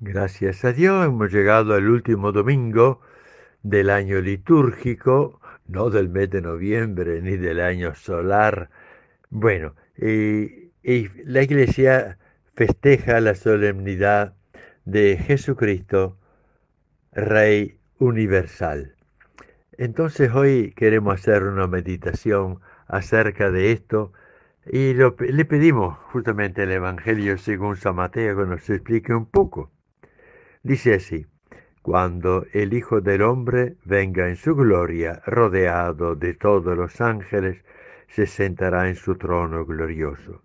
Gracias a Dios hemos llegado al último domingo del año litúrgico, no del mes de noviembre ni del año solar. Bueno, y, eh, eh, la iglesia festeja la solemnidad de Jesucristo, Rey Universal. Entonces hoy queremos hacer una meditación acerca de esto y le pedimos justamente el Evangelio según San Mateo que nos explique un poco. Dice así, cuando el Hijo del Hombre venga en su gloria, rodeado de todos los ángeles, se sentará en su trono glorioso,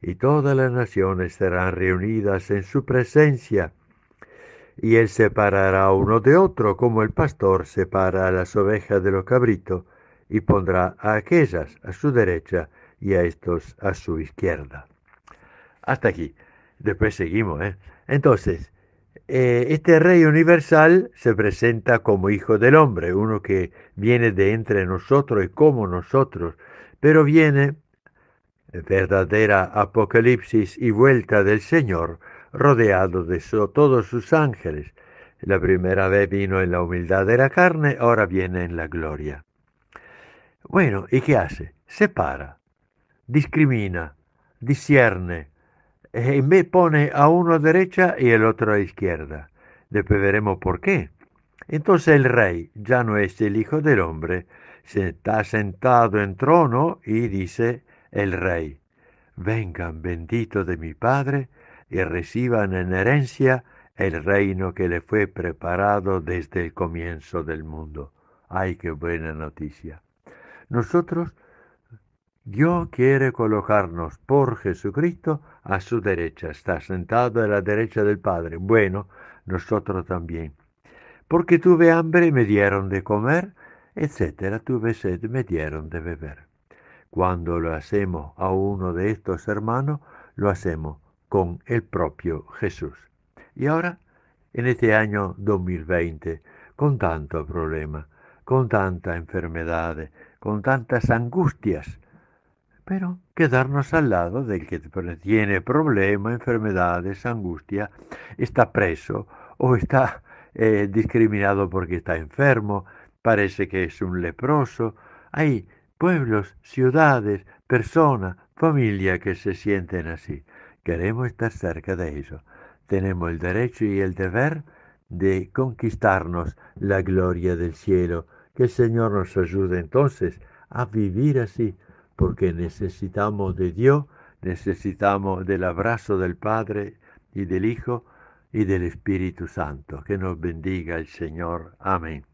y todas las naciones serán reunidas en su presencia, y él separará uno de otro, como el pastor separa a las ovejas de los cabritos, y pondrá a aquellas a su derecha y a estos a su izquierda. Hasta aquí. Después seguimos, ¿eh? Entonces, eh, este Rey Universal se presenta como Hijo del Hombre, uno que viene de entre nosotros y como nosotros, pero viene verdadera apocalipsis y vuelta del Señor, rodeado de todos sus ángeles. La primera vez vino en la humildad de la carne, ahora viene en la gloria. Bueno, ¿y qué hace? Separa, discrimina, discierne, eh, me pone a uno a derecha y el otro a izquierda. Después veremos por qué. Entonces el rey ya no es el hijo del hombre, se está sentado en trono y dice el rey, vengan bendito de mi Padre y reciban en herencia el reino que le fue preparado desde el comienzo del mundo. ¡Ay, qué buena noticia! Nosotros Dios quiere colocarnos por Jesucristo a su derecha. Está sentado a la derecha del Padre. Bueno, nosotros también. Porque tuve hambre, me dieron de comer, etcétera. Tuve sed, me dieron de beber. Cuando lo hacemos a uno de estos hermanos, lo hacemos con el propio Jesús. Y ahora, en este año 2020, con tanto problema, con tanta enfermedad, con tantas angustias, pero quedarnos al lado del que tiene problemas, enfermedades, angustia, está preso o está eh, discriminado porque está enfermo, parece que es un leproso. Hay pueblos, ciudades, personas, familia que se sienten así. Queremos estar cerca de ellos. Tenemos el derecho y el deber de conquistarnos la gloria del cielo. Que el Señor nos ayude entonces a vivir así, porque necesitamos de Dios, necesitamos del abrazo del Padre y del Hijo y del Espíritu Santo. Que nos bendiga el Señor. Amén.